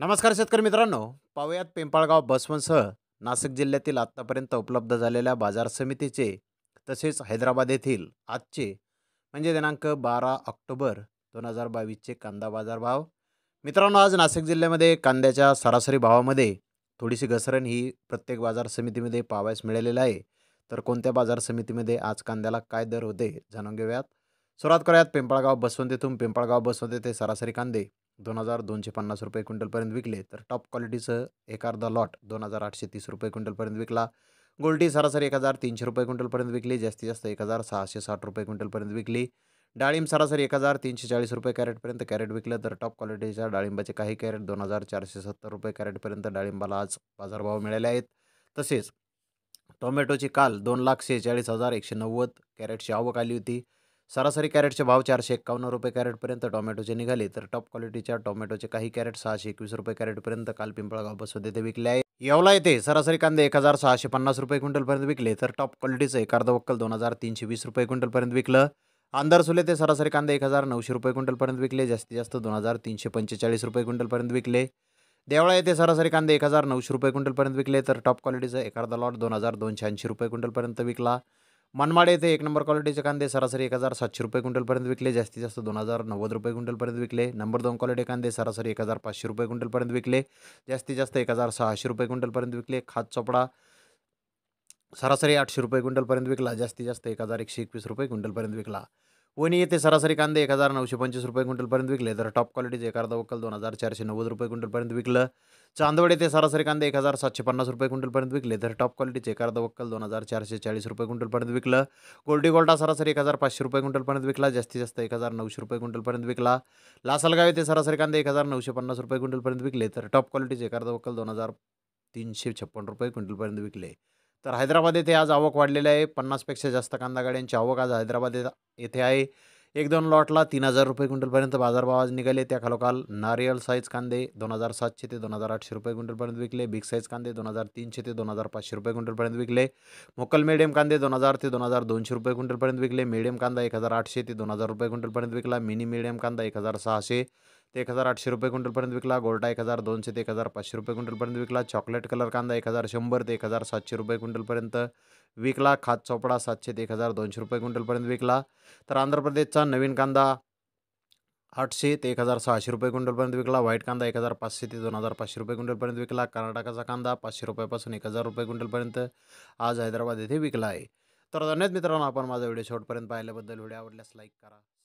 नमस्कार शेतकरी मित्रांनो पाहूयात पिंपाळगाव बसवंतसह नाशिक जिल्ह्यातील आत्तापर्यंत उपलब्ध झालेल्या बाजार समितीचे तसेच हैदराबाद येथील आजचे म्हणजे दिनांक बारा ऑक्टोबर दोन हजार बावीसचे कांदा बाजारभाव मित्रांनो आज नाशिक जिल्ह्यामध्ये कांद्याच्या सरासरी भावामध्ये थोडीशी घसरण ही प्रत्येक बाजार समितीमध्ये पाहावयास मिळालेलं आहे तर कोणत्या बाजार समितीमध्ये आज कांद्याला काय दर होते जाणून घेऊयात सुरुवात करूयात पिंपळगाव बसवंत येथून पिंपळगाव बसवंत येथे सरासरी कांदे दोन हजार दोनशे पन्नास रुपये क्विंटलपर्यंत विकले तर टॉप क्वालिटीचं एक अर्धा लॉट दोन हजार आठशे तीस रुपये क्विंटलपर्यंत विकला गोल्टी सरासरी एक हजार तीनशे रुपये क्विंटलपर्यंत विकली जास्तीत जास्त एक हजार सहाशे साठ रुपये क्विंटलपर्यंत विकली डाळिंब सरासरी एक हजार तीनशे चाळीस रुपये कॅरेटपर्यंत कॅरेट विकलं तर टॉप क्वालिटीच्या डाळिंबाचे काही कॅरेट दोन हजार चारशे सत्तर रुपये कॅरेटपर्यंत डाळिंबाला आज बाजारभाव मिळाले आहेत तसेच टोमॅटोची काल दोन लाख सेहेचाळीस हजार एकशे नव्वद कॅरेटची आवक आली होती सरासरी कॅरेटचे भाव चारशे एकावन्न रुपये कॅरेटपर्यंत टोमॅटोचे निघाले तर टॉप क्वालिटीच्या टोमॅटोचे काही कॅरेट सहाशे एकवीस रुपये कॅरेटपर्यंत काल पिंपळगाव बसवते ते विकले आहे येवला येथे सरासरी कांदे एक हजार सहाशे पन्नास रुपये क्विंटलपर्यंत विकले तर टॉप क्वालिटीचं एक वक्कल दोन हजार तीनशे वीस रुपये क्विंटलपर्यंत विकलं आंधारसुले ते सरासरी कांदे एक हजार नऊशे रुपये क्विंटलपर्यंत विकले जास्तीत जास्त दोन हजार तीनशे पंचेचाळीस रुपये क्विंटलपर्यंत विकले देवळा येथे सरासरी कांदे एक हजार नऊशे रुपये क्विंटलपर्यंत विकले तर टॉप क्वालिटीचं एखादा लॉट दोन हजार दोनशे ऐंशी रुपये क्विंटलपर्यंत विकला मनमाड येथे एक नंबर क्वालिटीचे कांदे सरासरी एक हजार सातशे रुपये क्विंटलपर्यंत विकले जास्तीत जास्त दोन हजार नव्वद रुपये क्विंटलपर्यंत विकले नंबर दोन क्वालिटी कांदे सरासरी एक हजार पाचशे रुपये क्विंटलपर्यंत विकले जास्तीत जास्त एक हजार सहाशे रुपये क्विंटलपर्यंत विकले खात चोपडा सरासरी आठशे रुपये क्विंटलपर्यंत विकला जास्तीत जास्त एक हजार एकशे एकवीस रुपये क्विंटलपर्यंत विकला वणी येथे सरासरी कांदे एक हजार नऊशे पंचवीस रुपये क्विंटलपर्यंत विकले तर टॉप क्वालिटीचे एक अर्धा वक्कल दोन हजार चारशे नव्वद रुपये क्विंटलपर्यंत विकलं चांदवड येथे सरासरी कांदे एक हजार सातशे पन्नास रुपये क्विंटलपर्यंत विकले तर टॉप क्वालिटीचे एक अर्धा वक्कल दोन हजार चारशे चाळीस रुपये क्विंटलपर्यंत विकलं गोल्डी गोल्डा सरासरी एक हजार पाचशे रुपये क्विंटलपर्यंत विकला जास्तीत जास्त एक हजार नऊशे रुपये क्विंटलपर्यंत विकला लासलगाव येथे सरासरी कांदे एक हजार नऊशे पन्नास रुपये क्विंटलपर्यंत विकले तर टॉप क्वालिटीचे एक अर्धा वक्कल दोन हजार तीनशे छप्पन रुपये क्विंटलपर्यंत विकले तर हैदराबाद येथे आज आवक वाढलेली आहे पन्नासपेक्षा जास्त कांदा गाड्यांची आवक आज हैदराबाद येथे आहे एक दोन लॉटला तीन हजार रुपये क्विंटलपर्यंत बाजारभाव आज निघाले त्याखालोखाल नारियल साईज कांदे दोन हजार सातशे ते दोन हजार आठशे रुपये क्विंटलपर्यंत विकले बिग साईज कांदे दोन हजार तीनशे ते दोन हजार पाचशे रुपये क्विंटलपर्यंत विकले मोकल मिडियम कांदे दोन हजार ते दोन हजार दोनशे रुपये क्विंटलपर्यंत विकले मिडियम कांदा एक हजार आठशे ते दोन हजार रुपये क्विंटलपर्यंत विकला मिनी मिडियम कांदा एक हजार सहाशे ते एक हजार आठशे रुपये क्विंटलपर्यंत विकला गोरटा एक हजार दोनशे ते एक हजार पाचशे रुपये क्विंटलपर्यंत विकला चॉकलेट कलर कांदा एक हजार शंभर ते एक हजार सातशे रुपये क्विंटलपर्यंत विकला खात चोपडा सातशे ते एक हजार दोनशे रुपये क्विंटलपर्यंत विकला तर आंध्र प्रदेशचा नवीन कांदा आठशे ते एक हजार सहाशे रुपये क्विंटलपर्यंत विकला व्हाईट कांदा एक हजार पाचशे ते दोन हजार पाचशे रुपये क्विंटलपर्यंत विकला कर्नाटकाचा कांदा पाचशे रुपयापासून एक हजार रुपये क्विंटलपर्यंत आज हैदराबाद येथे विकला आहे तर धन्यवाद मित्रांनो आपण माझा व्हिडिओ शॉर्टपर्यंत पाहिल्याबद्दल व्हिडिओ आवडल्यास लाईक करा